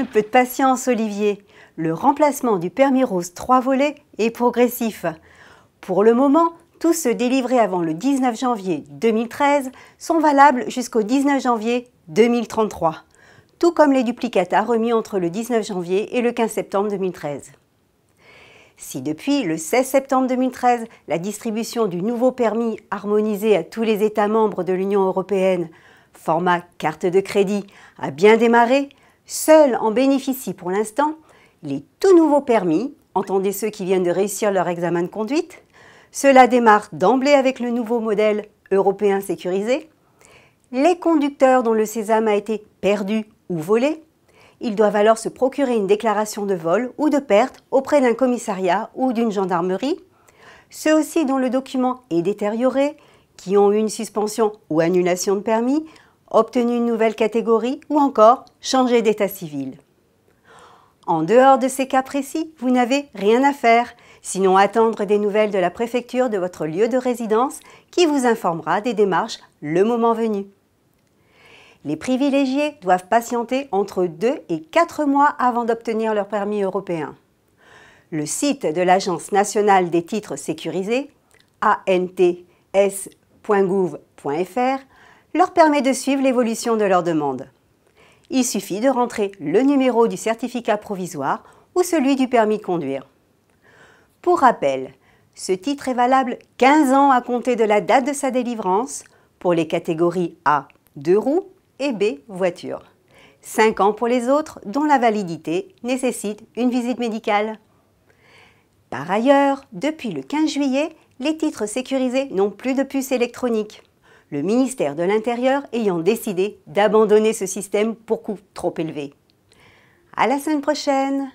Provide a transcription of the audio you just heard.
Un peu de patience, Olivier. Le remplacement du permis rose 3 volets est progressif. Pour le moment, tous ceux délivrés avant le 19 janvier 2013 sont valables jusqu'au 19 janvier 2033, tout comme les duplicata remis entre le 19 janvier et le 15 septembre 2013. Si depuis le 16 septembre 2013, la distribution du nouveau permis harmonisé à tous les États membres de l'Union européenne, format carte de crédit, a bien démarré, Seuls en bénéficient pour l'instant les tout nouveaux permis, entendez ceux qui viennent de réussir leur examen de conduite. Cela démarre d'emblée avec le nouveau modèle européen sécurisé. Les conducteurs dont le sésame a été perdu ou volé, ils doivent alors se procurer une déclaration de vol ou de perte auprès d'un commissariat ou d'une gendarmerie. Ceux aussi dont le document est détérioré, qui ont eu une suspension ou annulation de permis, obtenu une nouvelle catégorie ou encore changer d'état civil. En dehors de ces cas précis, vous n'avez rien à faire, sinon attendre des nouvelles de la préfecture de votre lieu de résidence qui vous informera des démarches le moment venu. Les privilégiés doivent patienter entre 2 et 4 mois avant d'obtenir leur permis européen. Le site de l'Agence nationale des titres sécurisés, antS.gouv.fr, leur permet de suivre l'évolution de leurs demande. Il suffit de rentrer le numéro du certificat provisoire ou celui du permis de conduire. Pour rappel, ce titre est valable 15 ans à compter de la date de sa délivrance pour les catégories A, deux roues et B, voiture. 5 ans pour les autres dont la validité nécessite une visite médicale. Par ailleurs, depuis le 15 juillet, les titres sécurisés n'ont plus de puce électronique le ministère de l'Intérieur ayant décidé d'abandonner ce système pour coûts trop élevés. À la semaine prochaine